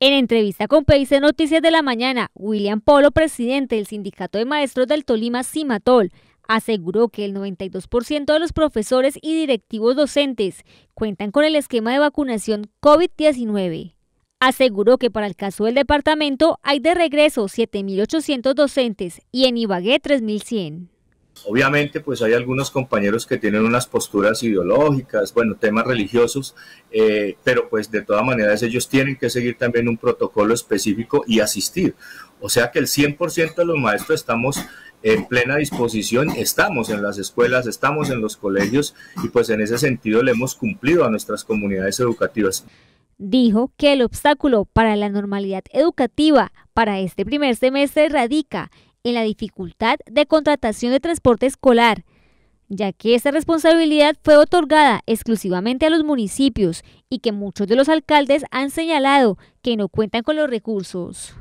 En entrevista con PIC Noticias de la Mañana, William Polo, presidente del Sindicato de Maestros del Tolima, Cimatol, aseguró que el 92% de los profesores y directivos docentes cuentan con el esquema de vacunación COVID-19. Aseguró que para el caso del departamento hay de regreso 7.800 docentes y en Ibagué 3.100. Obviamente, pues hay algunos compañeros que tienen unas posturas ideológicas, bueno, temas religiosos, eh, pero pues de todas maneras ellos tienen que seguir también un protocolo específico y asistir. O sea que el 100% de los maestros estamos en plena disposición, estamos en las escuelas, estamos en los colegios y pues en ese sentido le hemos cumplido a nuestras comunidades educativas. Dijo que el obstáculo para la normalidad educativa para este primer semestre radica en la dificultad de contratación de transporte escolar, ya que esta responsabilidad fue otorgada exclusivamente a los municipios y que muchos de los alcaldes han señalado que no cuentan con los recursos.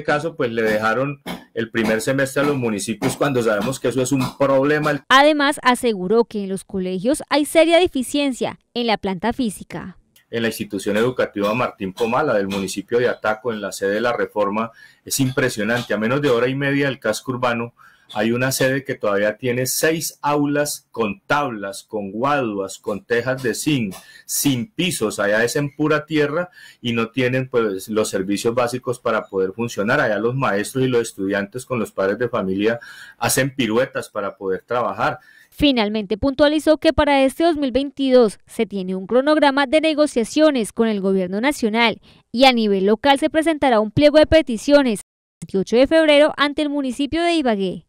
En este caso, pues le dejaron el primer semestre a los municipios cuando sabemos que eso es un problema. Además, aseguró que en los colegios hay seria deficiencia en la planta física en la institución educativa Martín Pomala del municipio de Ataco, en la sede de la reforma, es impresionante. A menos de hora y media el casco urbano, hay una sede que todavía tiene seis aulas con tablas, con guaduas, con tejas de zinc, sin pisos. Allá es en pura tierra y no tienen pues, los servicios básicos para poder funcionar. Allá los maestros y los estudiantes con los padres de familia hacen piruetas para poder trabajar. Finalmente puntualizó que para este 2022 se tiene un cronograma de negociaciones con el gobierno nacional y a nivel local se presentará un pliego de peticiones el 28 de febrero ante el municipio de Ibagué.